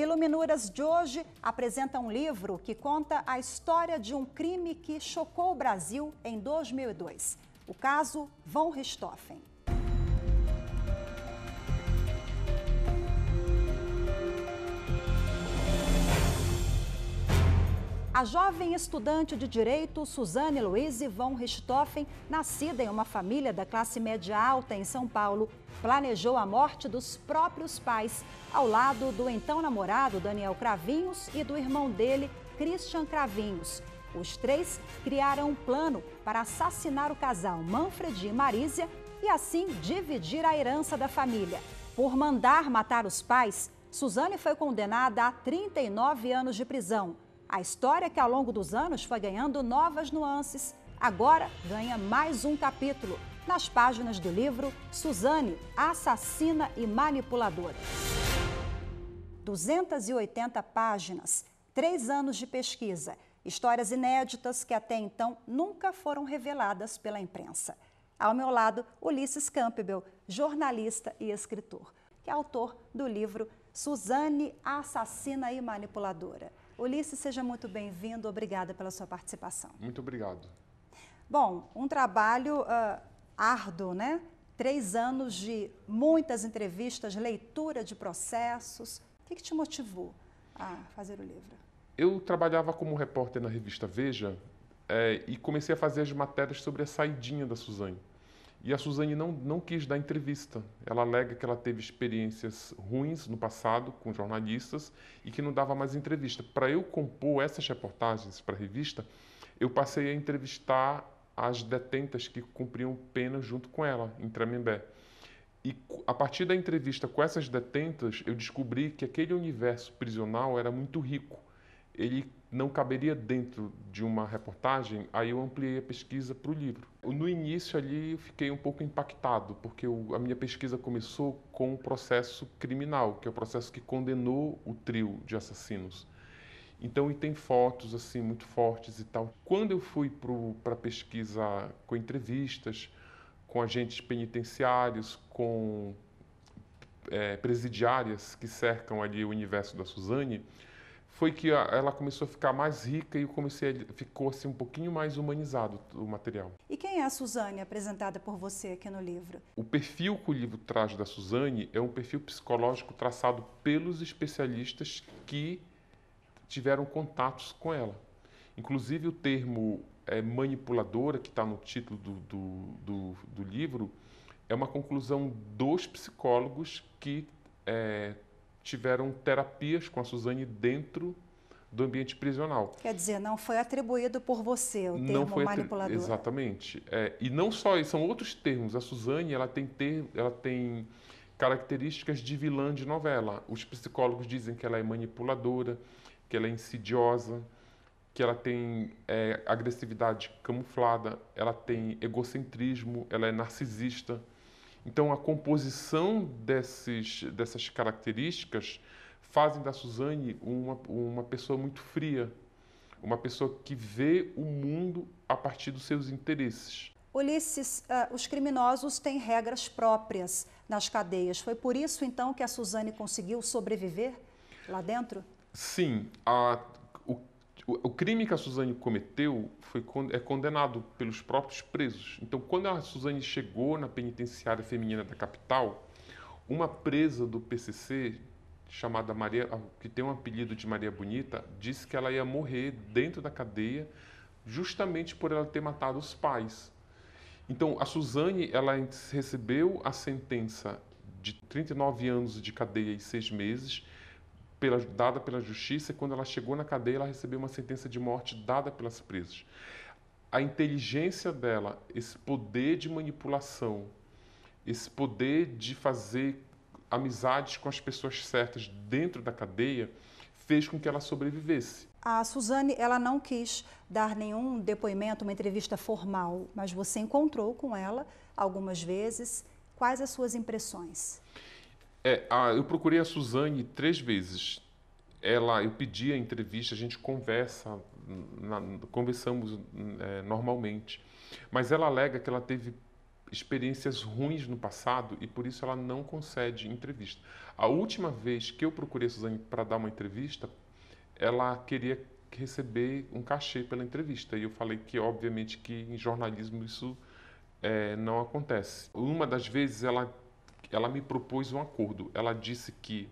Iluminuras de hoje apresenta um livro que conta a história de um crime que chocou o Brasil em 2002. O caso Von Richthofen. A jovem estudante de direito Suzane Luiz von Richthofen, nascida em uma família da classe média alta em São Paulo, planejou a morte dos próprios pais, ao lado do então namorado Daniel Cravinhos e do irmão dele, Christian Cravinhos. Os três criaram um plano para assassinar o casal Manfred e Marísia e assim dividir a herança da família. Por mandar matar os pais, Suzane foi condenada a 39 anos de prisão. A história é que ao longo dos anos foi ganhando novas nuances, agora ganha mais um capítulo nas páginas do livro Suzane, assassina e manipuladora. 280 páginas, três anos de pesquisa, histórias inéditas que até então nunca foram reveladas pela imprensa. Ao meu lado, Ulisses Campbell, jornalista e escritor, que é autor do livro Suzane, assassina e manipuladora. Ulisses, seja muito bem-vindo. Obrigada pela sua participação. Muito obrigado. Bom, um trabalho uh, árduo, né? Três anos de muitas entrevistas, leitura de processos. O que, que te motivou a fazer o livro? Eu trabalhava como repórter na revista Veja é, e comecei a fazer as matérias sobre a saidinha da Suzane. E a Suzane não, não quis dar entrevista. Ela alega que ela teve experiências ruins no passado com jornalistas e que não dava mais entrevista. Para eu compor essas reportagens para a revista, eu passei a entrevistar as detentas que cumpriam pena junto com ela, em Tremembé. E a partir da entrevista com essas detentas, eu descobri que aquele universo prisional era muito rico. Ele não caberia dentro de uma reportagem, aí eu ampliei a pesquisa para o livro. No início ali eu fiquei um pouco impactado, porque eu, a minha pesquisa começou com o processo criminal, que é o processo que condenou o trio de assassinos. Então, e tem fotos assim muito fortes e tal. Quando eu fui para a pesquisa com entrevistas, com agentes penitenciários, com é, presidiárias que cercam ali o universo da Suzane, foi que a, ela começou a ficar mais rica e eu comecei a, ficou assim um pouquinho mais humanizado o material. E quem é a Suzane apresentada por você aqui no livro? O perfil que o livro traz da Suzane é um perfil psicológico traçado pelos especialistas que tiveram contatos com ela. Inclusive o termo é, manipuladora que está no título do, do, do, do livro é uma conclusão dos psicólogos que é, tiveram terapias com a Suzane dentro do ambiente prisional. Quer dizer, não foi atribuído por você o termo não foi manipulador. Exatamente. É, e não só, são outros termos. A Suzane, ela tem, ter, ela tem características de vilã de novela. Os psicólogos dizem que ela é manipuladora, que ela é insidiosa, que ela tem é, agressividade camuflada, ela tem egocentrismo, ela é narcisista. Então, a composição desses, dessas características fazem da Suzane uma, uma pessoa muito fria, uma pessoa que vê o mundo a partir dos seus interesses. Ulisses, uh, os criminosos têm regras próprias nas cadeias. Foi por isso, então, que a Suzane conseguiu sobreviver lá dentro? Sim. A, o crime que a Suzane cometeu foi é condenado pelos próprios presos. Então, quando a Suzane chegou na penitenciária feminina da capital, uma presa do PCC chamada Maria, que tem um apelido de Maria Bonita, disse que ela ia morrer dentro da cadeia justamente por ela ter matado os pais. Então, a Suzane, ela recebeu a sentença de 39 anos de cadeia e seis meses pela, dada pela justiça e quando ela chegou na cadeia ela recebeu uma sentença de morte dada pelas presas. A inteligência dela, esse poder de manipulação, esse poder de fazer amizades com as pessoas certas dentro da cadeia, fez com que ela sobrevivesse. A Suzane, ela não quis dar nenhum depoimento, uma entrevista formal, mas você encontrou com ela algumas vezes. Quais as suas impressões? É, a, eu procurei a Suzane três vezes. Ela, eu pedi a entrevista, a gente conversa, na, conversamos é, normalmente. Mas ela alega que ela teve experiências ruins no passado e por isso ela não concede entrevista. A última vez que eu procurei a Suzane para dar uma entrevista, ela queria receber um cachê pela entrevista e eu falei que obviamente que em jornalismo isso é, não acontece. Uma das vezes ela ela me propôs um acordo. Ela disse que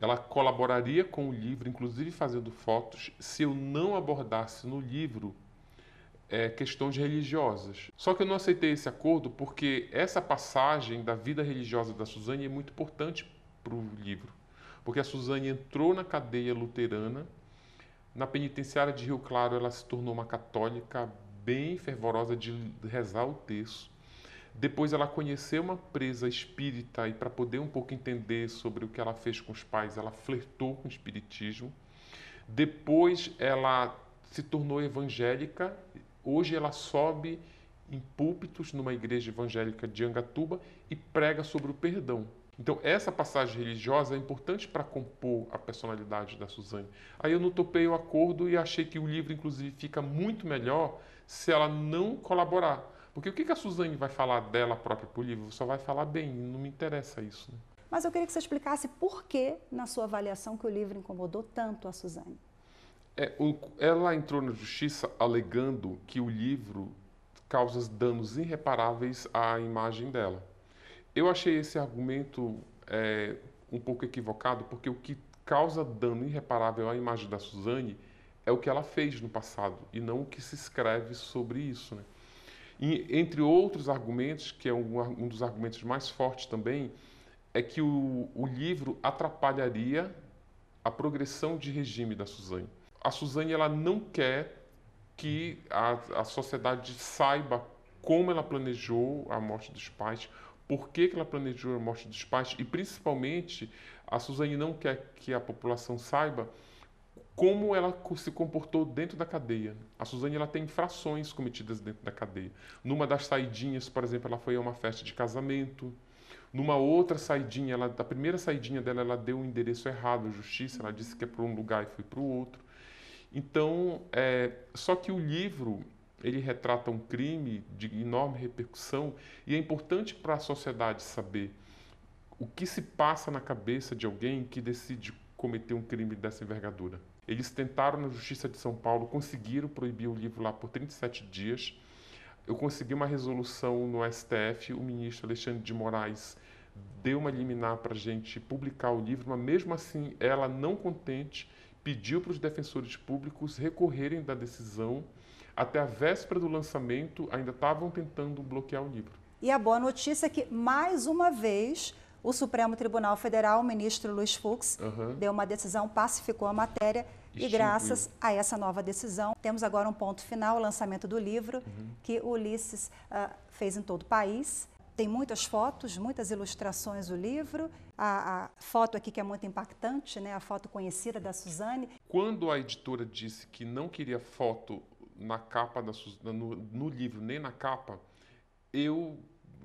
ela colaboraria com o livro, inclusive fazendo fotos, se eu não abordasse no livro é, questões religiosas. Só que eu não aceitei esse acordo porque essa passagem da vida religiosa da Suzane é muito importante para o livro. Porque a Suzane entrou na cadeia luterana, na penitenciária de Rio Claro ela se tornou uma católica bem fervorosa de rezar o texto. Depois ela conheceu uma presa espírita e para poder um pouco entender sobre o que ela fez com os pais, ela flertou com o espiritismo. Depois ela se tornou evangélica. Hoje ela sobe em púlpitos numa igreja evangélica de Angatuba e prega sobre o perdão. Então, essa passagem religiosa é importante para compor a personalidade da Suzane. Aí eu não topei o acordo e achei que o livro, inclusive, fica muito melhor se ela não colaborar. Porque o que, que a Suzane vai falar dela própria para o livro? Só vai falar bem, não me interessa isso. Né? Mas eu queria que você explicasse por que, na sua avaliação, que o livro incomodou tanto a Suzane. É, o, ela entrou na justiça alegando que o livro causa danos irreparáveis à imagem dela. Eu achei esse argumento é, um pouco equivocado, porque o que causa dano irreparável à imagem da Suzane é o que ela fez no passado e não o que se escreve sobre isso. Né? E, entre outros argumentos, que é um, um dos argumentos mais fortes também, é que o, o livro atrapalharia a progressão de regime da Suzane. A Suzane ela não quer que a, a sociedade saiba como ela planejou a morte dos pais, por que, que ela planejou a morte dos pais e, principalmente, a Suzane não quer que a população saiba como ela se comportou dentro da cadeia. A Suzane ela tem infrações cometidas dentro da cadeia. Numa das saidinhas, por exemplo, ela foi a uma festa de casamento. Numa outra saidinha, ela, da primeira saidinha dela, ela deu o um endereço errado à justiça. Ela disse que é para um lugar e foi para o outro. Então, é, só que o livro ele retrata um crime de enorme repercussão e é importante para a sociedade saber o que se passa na cabeça de alguém que decide cometer um crime dessa envergadura. Eles tentaram na Justiça de São Paulo, conseguiram proibir o livro lá por 37 dias. Eu consegui uma resolução no STF, o ministro Alexandre de Moraes deu uma liminar para a gente publicar o livro, mas mesmo assim ela não contente pediu para os defensores públicos recorrerem da decisão. Até a véspera do lançamento ainda estavam tentando bloquear o livro. E a boa notícia é que mais uma vez o Supremo Tribunal Federal, o ministro Luiz Fux, uhum. deu uma decisão, pacificou a matéria Extinguiu. e graças a essa nova decisão, temos agora um ponto final, o lançamento do livro uhum. que Ulisses uh, fez em todo o país. Tem muitas fotos, muitas ilustrações o livro. A, a, foto aqui que é muito impactante, né? a foto conhecida da Suzane. Quando a editora disse que não queria foto na capa da, no, no livro, nem na capa, eu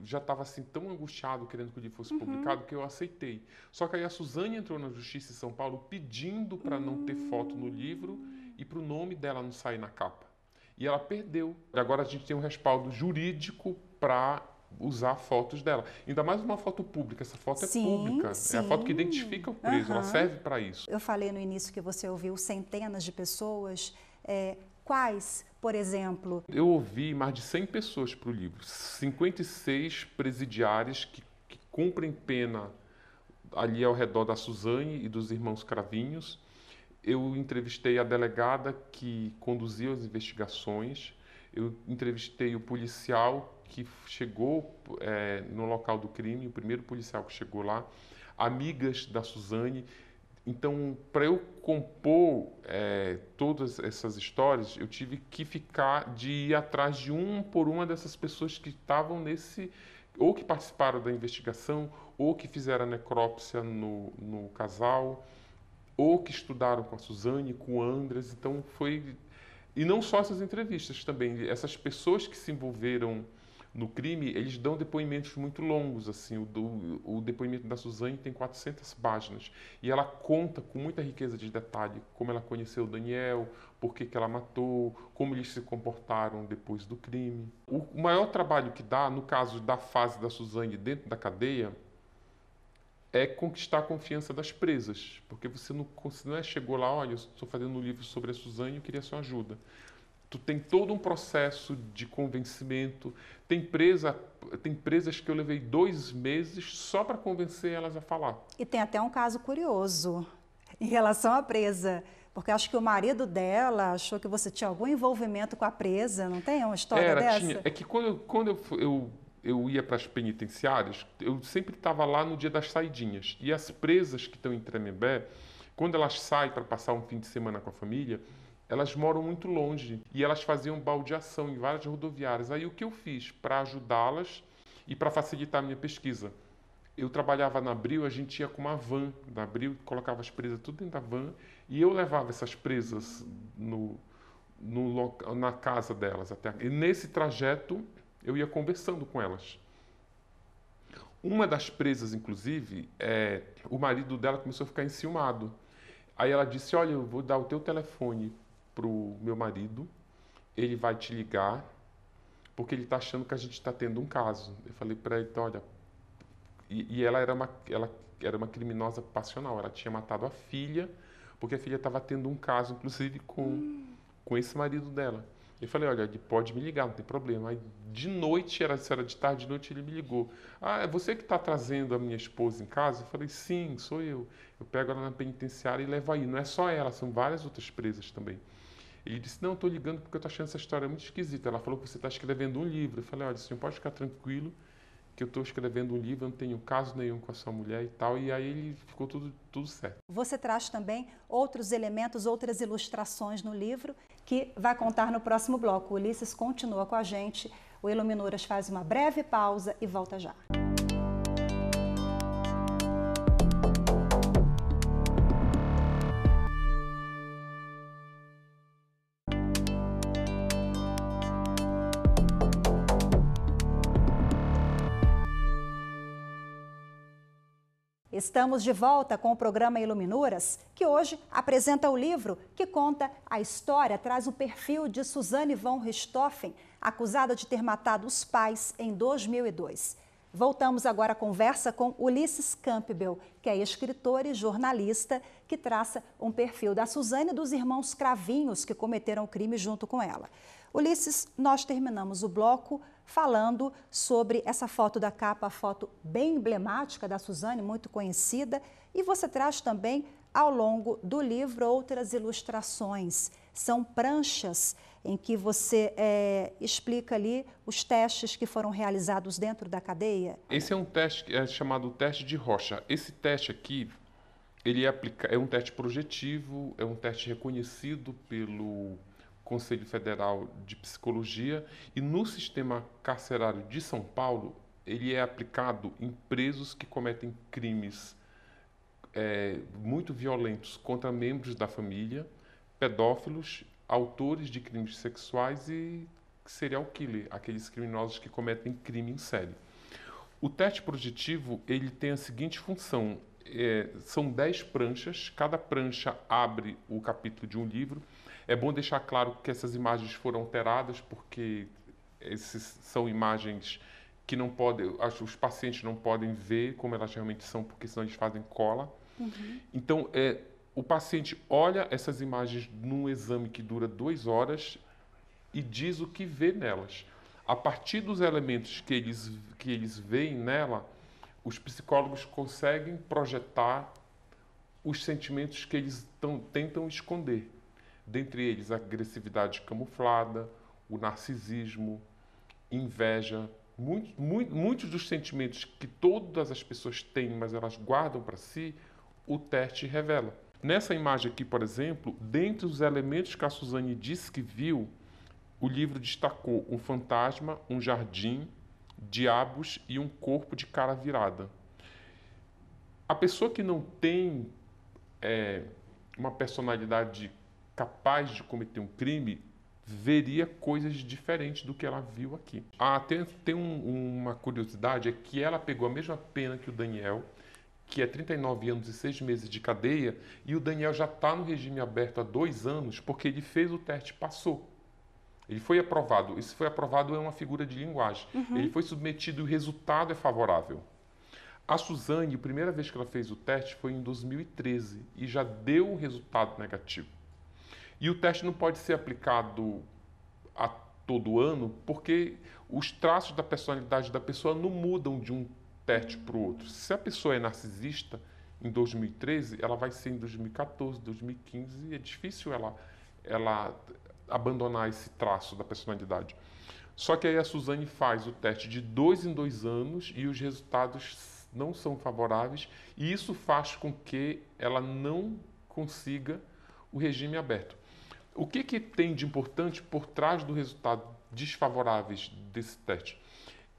já estava assim tão angustiado querendo que o livro fosse uhum. publicado que eu aceitei. Só que aí a Suzane entrou na Justiça em São Paulo pedindo para uhum. não ter hum. foto no livro e para o nome dela não sair na capa. E ela perdeu. Agora a gente tem um respaldo jurídico para usar fotos dela. Ainda mais uma foto pública, essa foto é sim, é pública, sim. é a foto que identifica o preso, uhum. ela serve para isso. Eu falei no início que você ouviu centenas de pessoas é, Quais, por exemplo? Eu ouvi mais de 100 pessoas para o livro, 56 presidiárias que, que cumprem pena ali ao redor da Suzane e dos irmãos Cravinhos. Eu entrevistei a delegada que conduziu as investigações, eu entrevistei o policial que chegou é, no local do crime, o primeiro policial que chegou lá, amigas da Suzane então, para eu compor é, todas essas histórias, eu tive que ficar de ir atrás de uma por uma dessas pessoas que estavam nesse, ou que participaram da investigação, ou que fizeram a necrópsia no, no casal, ou que estudaram com a Suzane, com o Andres. Então, foi. E não só essas entrevistas também, essas pessoas que se envolveram no crime, eles dão depoimentos muito longos, assim, o, do, o depoimento da Suzane tem 400 páginas, e ela conta com muita riqueza de detalhe como ela conheceu o Daniel, por que, ela matou, como eles se comportaram depois do crime. O, o maior trabalho que dá, no caso da fase da Suzane dentro da cadeia, é conquistar a confiança das presas, porque você não, não é chegou lá, olha, estou fazendo um livro sobre a Suzane e queria sua ajuda. Tu tem todo um processo de convencimento. Tem, presa, tem presas que eu levei dois meses só para convencer elas a falar. E tem até um caso curioso em relação à presa. Porque acho que o marido dela achou que você tinha algum envolvimento com a presa, não tem uma história Era, dessa? Tinha. É que quando, quando eu, eu, eu ia para as penitenciárias, eu sempre estava lá no dia das saidinhas. E as presas que estão em Tremembé, quando elas saem para passar um fim de semana com a família, elas moram muito longe e elas faziam baldeação em várias rodoviárias. Aí o que eu fiz para ajudá-las e para facilitar a minha pesquisa? Eu trabalhava na Abril, a gente ia com uma van da Abril, colocava as presas tudo dentro da van e eu levava essas presas no, no, na casa delas. até E nesse trajeto eu ia conversando com elas. Uma das presas, inclusive, é, o marido dela começou a ficar enciumado. Aí ela disse: Olha, eu vou dar o teu telefone pro meu marido, ele vai te ligar, porque ele está achando que a gente está tendo um caso. Eu falei para ele, olha, e, e, ela era uma, ela era uma criminosa passional, ela tinha matado a filha, porque a filha estava tendo um caso, inclusive com hum. com esse marido dela. Eu falei, olha, ele pode me ligar, não tem problema. Aí de noite, era, era de tarde, de noite, ele me ligou. Ah, é você que está trazendo a minha esposa em casa? Eu falei, sim, sou eu. Eu pego ela na penitenciária e levo aí. Não é só ela, são várias outras presas também. Ele disse, não, estou ligando porque eu estou achando essa história muito esquisita. Ela falou que você está escrevendo um livro. Eu falei, olha, senhor, pode ficar tranquilo que eu estou escrevendo um livro, eu não tenho caso nenhum com a sua mulher e tal. E aí ele ficou tudo, tudo certo. Você traz também outros elementos, outras ilustrações no livro que vai contar no próximo bloco. O Ulisses continua com a gente. O Iluminuras faz uma breve pausa e volta já. Estamos de volta com o programa Iluminuras, que hoje apresenta o livro que conta a história, traz o perfil de Suzane von Richthofen, acusada de ter matado os pais em 2002. Voltamos agora à conversa com Ulisses Campbell, que é escritor e jornalista, que traça um perfil da Suzane e dos irmãos Cravinhos que cometeram o crime junto com ela. Ulisses, nós terminamos o bloco falando sobre essa foto da capa, a foto bem emblemática da Suzane, muito conhecida, e você traz também ao longo do livro outras ilustrações. São pranchas em que você é, explica ali os testes que foram realizados dentro da cadeia? Esse é um teste é chamado teste de rocha. Esse teste aqui ele é, aplica... é um teste projetivo, é um teste reconhecido pelo Conselho Federal de Psicologia, e no sistema carcerário de São Paulo, ele é aplicado em presos que cometem crimes é, muito violentos contra membros da família, pedófilos, autores de crimes sexuais e serial killer, aqueles criminosos que cometem crime em série. O teste projetivo ele tem a seguinte função: é, são 10 pranchas, cada prancha abre o capítulo de um livro é bom deixar claro que essas imagens foram alteradas, porque esses são imagens que não podem, os pacientes não podem ver como elas realmente são, porque senão eles fazem cola. Uhum. Então, é, o paciente olha essas imagens num exame que dura duas horas e diz o que vê nelas. A partir dos elementos que eles, que eles veem nela, os psicólogos conseguem projetar os sentimentos que eles tão, tentam esconder dentre eles a agressividade camuflada, o narcisismo, inveja, muito, muito, muitos dos sentimentos que todas as pessoas têm, mas elas guardam para si, o teste revela. Nessa imagem aqui, por exemplo, dentre os elementos que a Suzane disse que viu, o livro destacou um fantasma, um jardim, diabos e um corpo de cara virada. A pessoa que não tem é, uma personalidade capaz de cometer um crime veria coisas diferentes do que ela viu aqui. Ah, tem, tem um, uma curiosidade, é que ela pegou a mesma pena que o Daniel, que é 39 anos e 6 meses de cadeia, e o Daniel já está no regime aberto há dois anos porque ele fez o teste e passou. Ele foi aprovado. Isso foi aprovado é uma figura de linguagem. Uhum. Ele foi submetido e o resultado é favorável. A Suzane, a primeira vez que ela fez o teste foi em 2013 e já deu um resultado negativo. E o teste não pode ser aplicado a todo ano, porque os traços da personalidade da pessoa não mudam de um teste para o outro. Se a pessoa é narcisista em 2013, ela vai ser em 2014, 2015, e é difícil ela, ela abandonar esse traço da personalidade. Só que aí a Suzane faz o teste de dois em dois anos e os resultados não são favoráveis, e isso faz com que ela não consiga o regime aberto. O que, que tem de importante por trás do resultado desfavoráveis desse teste?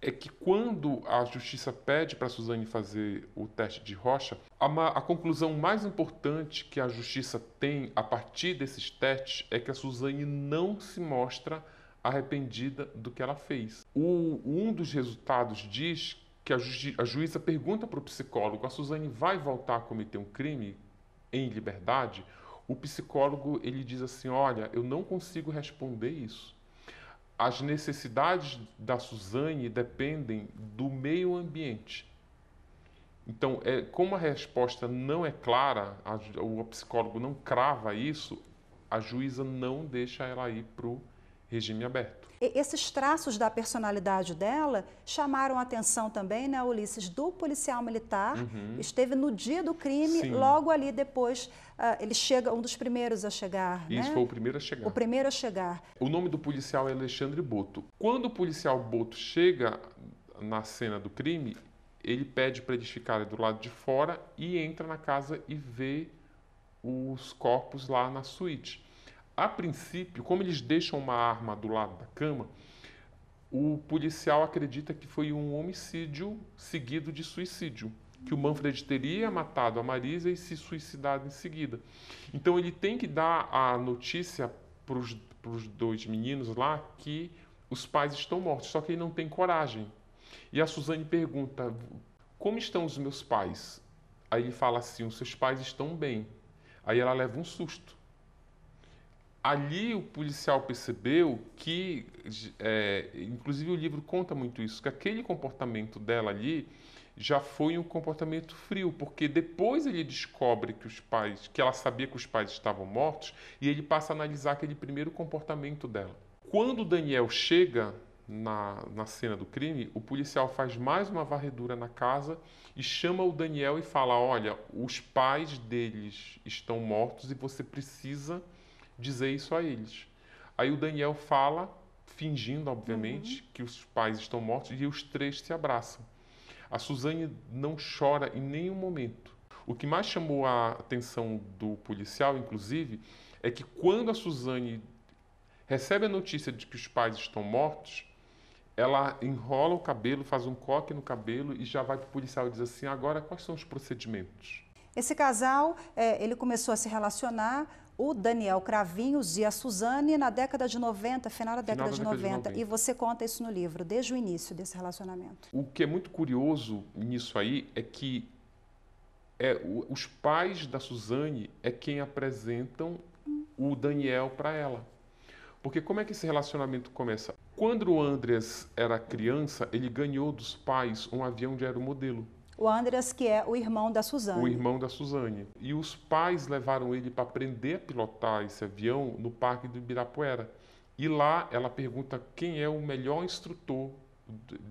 É que quando a justiça pede para a Suzane fazer o teste de rocha, a, uma, a conclusão mais importante que a justiça tem a partir desses testes é que a Suzane não se mostra arrependida do que ela fez. O, um dos resultados diz que a, ju a juíza pergunta para o psicólogo: a Suzane vai voltar a cometer um crime em liberdade? o psicólogo ele diz assim: olha, eu não consigo responder isso. As necessidades da Suzane dependem do meio ambiente. Então, é, como a resposta não é clara, a, o psicólogo não crava isso, a juíza não deixa ela ir para o regime aberto. E esses traços da personalidade dela chamaram a atenção também, né, Ulisses, do policial militar. Uhum. Esteve no dia do crime, Sim. logo ali depois, uh, ele chega, um dos primeiros a chegar. Né? Isso, né? foi o primeiro a chegar. O primeiro a chegar. O nome do policial é Alexandre Boto. Quando o policial Boto chega na cena do crime, ele pede para eles ficarem do lado de fora e entra na casa e vê os corpos lá na suíte a princípio, como eles deixam uma arma do lado da cama, o policial acredita que foi um homicídio seguido de suicídio, que o Manfred teria matado a Marisa e se suicidado em seguida. Então ele tem que dar a notícia para os dois meninos lá que os pais estão mortos, só que ele não tem coragem. E a Suzane pergunta: Como estão os meus pais? Aí ele fala assim: Os seus pais estão bem. Aí ela leva um susto ali o policial percebeu que, é, inclusive o livro conta muito isso, que aquele comportamento dela ali já foi um comportamento frio, porque depois ele descobre que os pais, que ela sabia que os pais estavam mortos, e ele passa a analisar aquele primeiro comportamento dela. Quando Daniel chega na, na cena do crime, o policial faz mais uma varredura na casa e chama o Daniel e fala: Olha, os pais deles estão mortos e você precisa dizer isso a eles. Aí o Daniel fala, fingindo, obviamente, uhum. que os pais estão mortos e os três se abraçam. A Suzane não chora em nenhum momento. O que mais chamou a atenção do policial, inclusive, é que quando a Suzane recebe a notícia de que os pais estão mortos, ela enrola o cabelo, faz um coque no cabelo e já vai para o policial e diz assim: agora quais são os procedimentos? Esse casal, é, ele começou a se relacionar, o Daniel Cravinhos e a Suzane na década de 90, final da década, final da de, 90, de 90. E você conta isso no livro, desde o início desse relacionamento. O que é muito curioso nisso aí é que é, o, os pais da Suzane é quem apresentam hum. o Daniel para ela. Porque como é que esse relacionamento começa? Quando o Andreas era criança, ele ganhou dos pais um avião de aeromodelo. O Andreas, que é o irmão da Suzane. O irmão da Suzane. E os pais levaram ele para aprender a pilotar esse avião no Parque do Ibirapuera. E lá ela pergunta quem é o melhor instrutor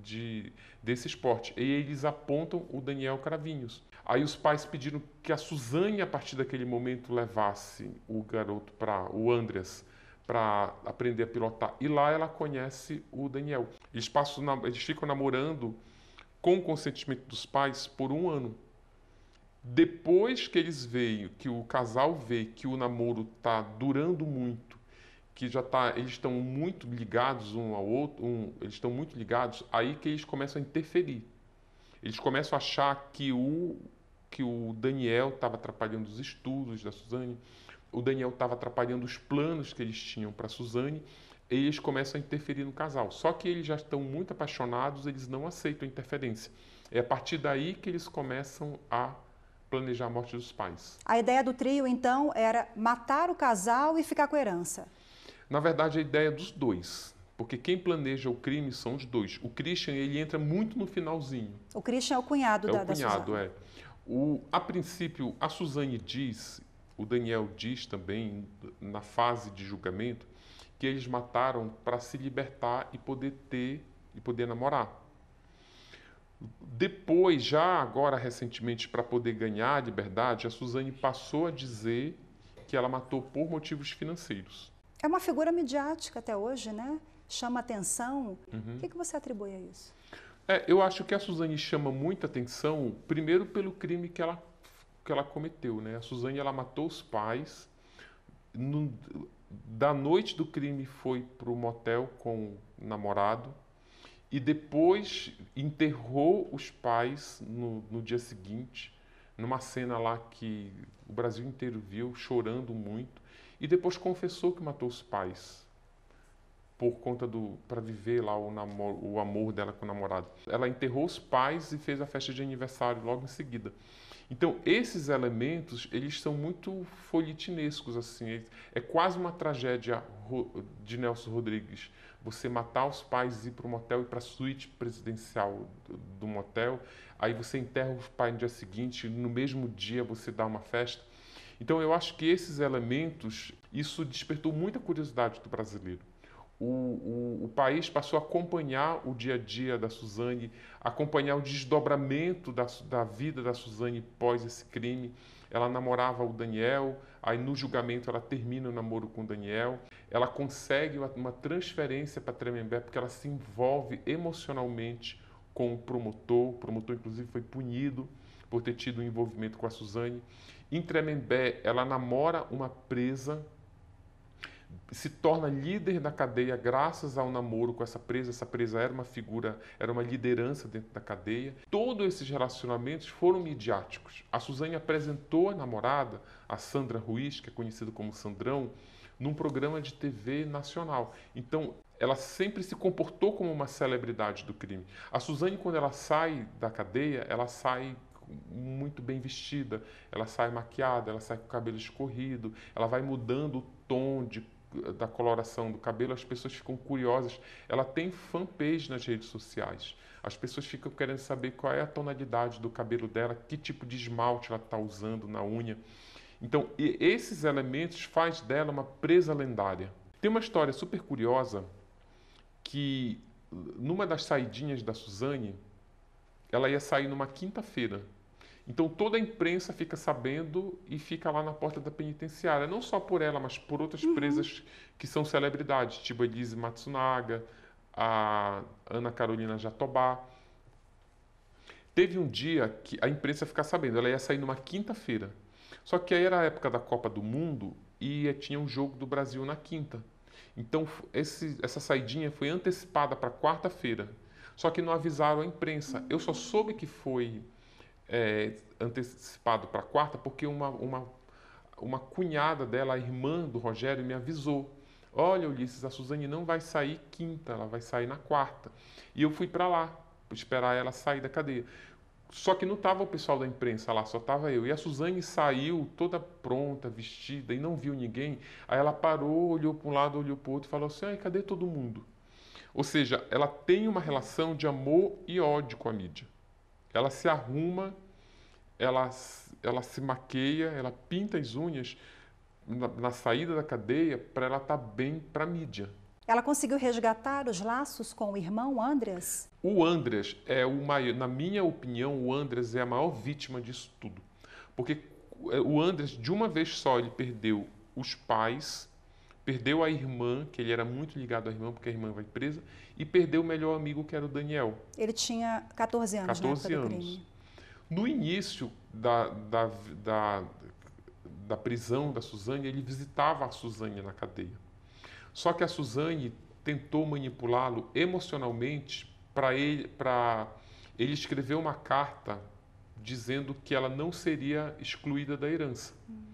de, desse esporte. E eles apontam o Daniel Cravinhos. Aí os pais pediram que a Suzane, a partir daquele momento, levasse o garoto para o Andreas para aprender a pilotar. E lá ela conhece o Daniel. Eles, passam eles ficam namorando com o consentimento dos pais por um ano. Depois que eles veem, que o casal vê que o namoro está durando muito, que já tá, eles estão muito ligados um ao outro, um, eles estão muito ligados, aí que eles começam a interferir. Eles começam a achar que o que o Daniel estava atrapalhando os estudos da Suzane, o Daniel estava atrapalhando os planos que eles tinham para a Suzane, eles começam a interferir no casal. Só que eles já estão muito apaixonados, eles não aceitam interferência. É a partir daí que eles começam a planejar a morte dos pais. A ideia do trio, então, era matar o casal e ficar com a herança. Na verdade, a ideia é dos dois, porque quem planeja o crime são os dois. O Christian, ele entra muito no finalzinho. O Christian é o cunhado é da, o cunhado, é. O, a princípio, a Suzane diz, o Daniel diz também, na fase de julgamento, que eles mataram para se libertar e poder ter e poder namorar. Depois, já agora recentemente, para poder ganhar a liberdade, a Suzane passou a dizer que ela matou por motivos financeiros. É uma figura midiática até hoje, né? Chama atenção. Uhum. O que, que você atribui a isso? É, eu acho que a Suzane chama muita atenção, primeiro pelo crime que ela, que ela cometeu, né? A Suzane, ela matou os pais, no, da noite do crime foi para o motel com o namorado e depois enterrou os pais no, no dia seguinte, numa cena lá que o Brasil inteiro viu, chorando muito, e depois confessou que matou os pais por conta do para viver lá o namoro, o amor dela com o namorado. Ela enterrou os pais e fez a festa de aniversário logo em seguida. Então, esses elementos, eles são muito folhetinescos, assim. É, é quase uma tragédia de Nelson Rodrigues. Você matar os pais, e ir para o motel, ir para a suíte presidencial do motel, aí você enterra os pais no dia seguinte, no mesmo dia você dá uma festa. Então, eu acho que esses elementos, isso despertou muita curiosidade do brasileiro. O, o, o, país passou a acompanhar o dia a dia da Suzane, acompanhar o desdobramento da, da vida da Suzane pós esse crime. Ela namorava o Daniel, aí no julgamento ela termina o namoro com o Daniel, ela consegue uma transferência para Tremembé porque ela se envolve emocionalmente com o promotor, o promotor inclusive foi punido por ter tido um envolvimento com a Suzane. Em Tremembé ela namora uma presa se torna líder da cadeia graças ao namoro com essa presa. Essa presa era uma figura, era uma liderança dentro da cadeia. Todos esses relacionamentos foram midiáticos. A Suzane apresentou a namorada, a Sandra Ruiz, que é conhecida como Sandrão, num programa de TV nacional. Então, ela sempre se comportou como uma celebridade do crime. A Suzane, quando ela sai da cadeia, ela sai muito bem vestida, ela sai maquiada, ela sai com o cabelo escorrido, ela vai mudando o tom de da coloração do cabelo, as pessoas ficam curiosas. Ela tem fanpage nas redes sociais. As pessoas ficam querendo saber qual é a tonalidade do cabelo dela, que tipo de esmalte ela está usando na unha. Então, esses elementos faz dela uma presa lendária. Tem uma história super curiosa que numa das saidinhas da Suzane, ela ia sair numa quinta-feira então toda a imprensa fica sabendo e fica lá na porta da penitenciária, não só por ela, mas por outras uhum. presas que são celebridades, tipo a Elise Matsunaga, a Ana Carolina Jatobá. Teve um dia que a imprensa ficar sabendo, ela ia sair numa quinta-feira. Só que aí era a época da Copa do Mundo e é, tinha um jogo do Brasil na quinta. Então esse, essa saidinha foi antecipada para quarta-feira. Só que não avisaram a imprensa. Eu só soube que foi é, antecipado para quarta, porque uma, uma, uma cunhada dela, a irmã do Rogério, me avisou. Olha, Ulisses, a Suzane não vai sair quinta, ela vai sair na quarta. E eu fui para lá, esperar ela sair da cadeia. Só que não estava o pessoal da imprensa lá, só estava eu. E a Suzane saiu toda pronta, vestida, e não viu ninguém. Aí ela parou, olhou para um lado, olhou para o outro e falou assim: Ai, cadê todo mundo? Ou seja, ela tem uma relação de amor e ódio com a mídia. Ela se arruma, ela, ela se maqueia, ela pinta as unhas na, na saída da cadeia para ela estar tá bem para a mídia. Ela conseguiu resgatar os laços com o irmão Andreas? O Andreas é o maior, na minha opinião, o Andreas é a maior vítima disso tudo. Porque eh, o Andreas, de uma vez só, ele perdeu os pais, Perdeu a irmã, que ele era muito ligado à irmã, porque a irmã vai presa, e perdeu o melhor amigo, que era o Daniel. Ele tinha 14 anos 14 né, anos. No início da, da, da, da prisão da Suzane, ele visitava a Suzane na cadeia. Só que a Suzane tentou manipulá-lo emocionalmente para ele, ele escrever uma carta dizendo que ela não seria excluída da herança. Hum.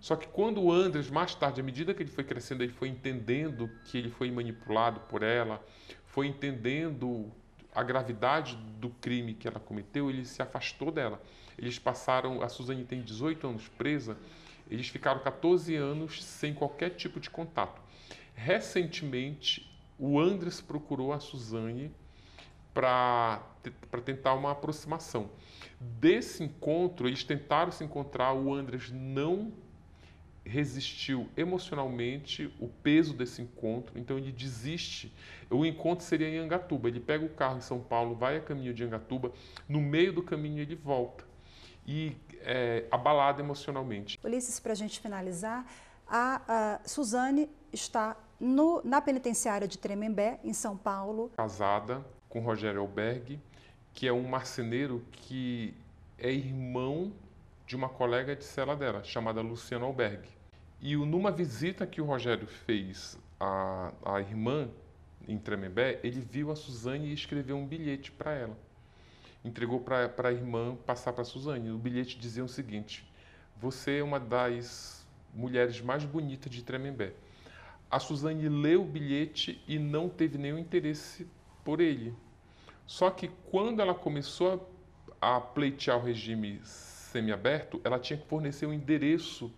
Só que quando o Andres, mais tarde, à medida que ele foi crescendo, ele foi entendendo que ele foi manipulado por ela, foi entendendo a gravidade do crime que ela cometeu, ele se afastou dela. Eles passaram, a Suzane tem 18 anos presa, eles ficaram 14 anos sem qualquer tipo de contato. Recentemente, o Andres procurou a Suzane para tentar uma aproximação. Desse encontro, eles tentaram se encontrar, o Andres não resistiu emocionalmente o peso desse encontro, então ele desiste. O encontro seria em Angatuba. Ele pega o carro em São Paulo, vai a caminho de Angatuba, no meio do caminho ele volta. E é, abalado emocionalmente. Ulisses, para a gente finalizar, a, a Suzane está no, na penitenciária de Tremembé, em São Paulo. Casada com Rogério Alberg, que é um marceneiro que é irmão de uma colega de cela dela, chamada Luciana Alberg. E numa visita que o Rogério fez à, à irmã em Tremembé, ele viu a Suzane e escreveu um bilhete para ela. Entregou para a irmã passar para a Suzane. O bilhete dizia o seguinte: Você é uma das mulheres mais bonitas de Tremembé. A Suzane leu o bilhete e não teve nenhum interesse por ele. Só que quando ela começou a pleitear o regime semiaberto, ela tinha que fornecer um endereço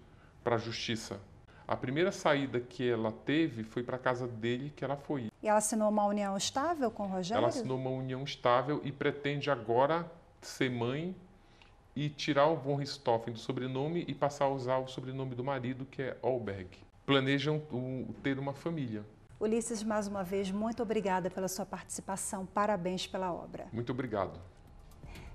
para a justiça. A primeira saída que ela teve foi para a casa dele que ela foi. E ela assinou uma união estável com o Rogério? Ela assinou uma união estável e pretende agora ser mãe e tirar o von Ristoffen do sobrenome e passar a usar o sobrenome do marido, que é Alberg. Planejam ter uma família. Ulisses, mais uma vez, muito obrigada pela sua participação. Parabéns pela obra. Muito obrigado.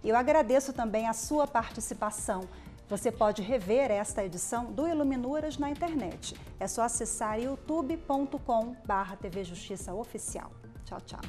E eu agradeço também a sua participação. Você pode rever esta edição do Iluminuras na internet. É só acessar youtube.com/tvjustiçaoficial. Tchau, tchau.